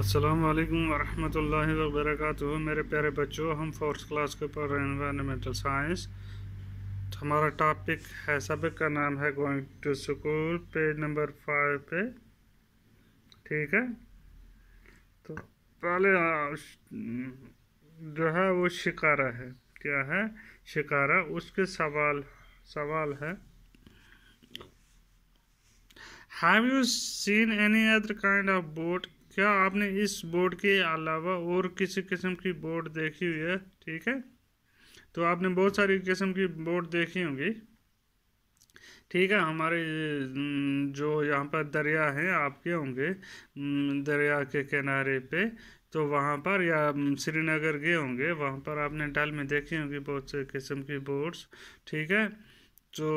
अस्सलाम वालेकुम वरहमतुल्लाहि मेरे प्यारे बच्चों हम फोर्थ क्लास के पढ़ रहे हैं इन्वायरमेंटल साइंस तो हमारा टॉपिक है सबक का नाम है going to school page number five पे ठीक है तो पहले जो है वो शिकारा है क्या है शिकारा उसके सवाल सवाल है have you seen any other kind of boat क्या आपने इस बोर्ड के अलावा और किसी किस्म की बोर्ड देखी हुई है ठीक है तो आपने बहुत सारी किस्म की बोर्ड देखी होंगी ठीक है हमारे जो यहाँ पर दरिया हैं आपके होंगे दरिया के किनारे पे तो वहाँ पर या श्रीनगर गए होंगे वहाँ पर आपने डल में देखी होंगी बहुत से किस्म की बोर्ड्स ठीक है तो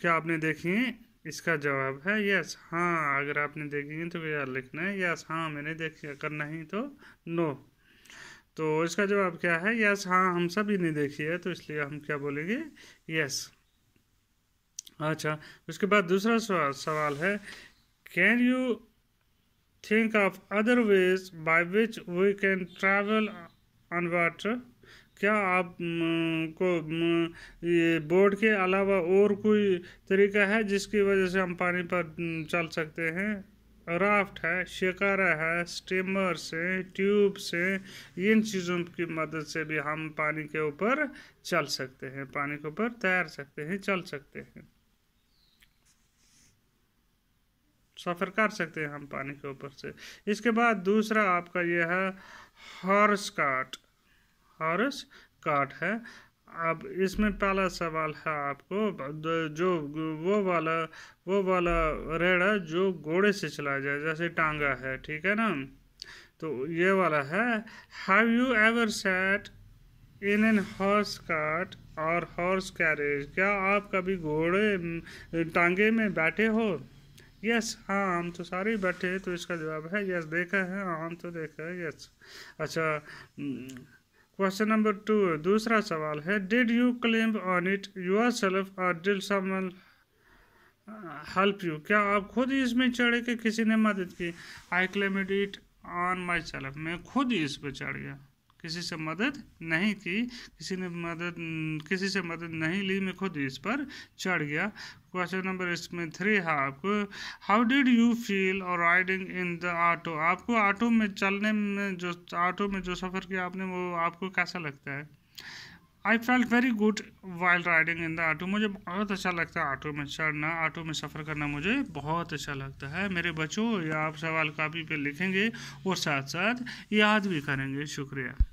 क्या आपने देखी हैं इसका जवाब है यस हाँ अगर आपने देखेंगे तो यार लिखना है यस हाँ मैंने देखी अगर नहीं तो नो तो इसका जवाब क्या है यस हाँ हम सभी ने देखी है तो इसलिए हम क्या बोलेंगे यस अच्छा उसके बाद दूसरा सवाल सवाल है can you think of other ways by which we can travel on water क्या आप को ये बोर्ड के अलावा और कोई तरीका है जिसकी वजह से हम पानी पर चल सकते हैं राफ्ट है शिकारा है स्टीमर से ट्यूब से इन चीज़ों की मदद से भी हम पानी के ऊपर चल सकते हैं पानी के ऊपर तैर सकते हैं चल सकते हैं सफ़र कर सकते हैं हम पानी के ऊपर से इसके बाद दूसरा आपका यह है हॉर्स काट हॉर्स काट है अब इसमें पहला सवाल है आपको जो वो वाला वो वाला रेड़ा जो घोड़े से चलाया जाए जैसे टांगा है ठीक है ना तो ये वाला है have you ever sat in an horse cart और हॉर्स कैरेज क्या आप कभी घोड़े टांगे में बैठे हो यस हाँ हम तो सारे बैठे हैं तो इसका जवाब है यस देखा है हाँ, हम तो देखा है यस अच्छा क्वेश्चन नंबर टू दूसरा सवाल है did you claim on it yourself और डिल समन हेल्प यू क्या आप खुद इसमें चढ़े कि किसी ने मदद की I claim it on myself मैं खुद ही इस पर चढ़ गया किसी से मदद नहीं की किसी ने मदद किसी से मदद नहीं ली मैं खुद इस पर चढ़ गया क्वेश्चन नंबर इसमें थ्री है आपको हाउ डिड यू फील और राइडिंग इन द ऑटो आपको ऑटो में चलने में जो ऑटो में जो सफ़र किया आपने वो आपको कैसा लगता है I felt very good while riding in the auto मुझे बहुत अच्छा लगता है ऑटो में चढ़ना ऑटो में सफ़र करना मुझे बहुत अच्छा लगता है मेरे बच्चों या आप सवाल कापी पे लिखेंगे और साथ साथ याद भी करेंगे शुक्रिया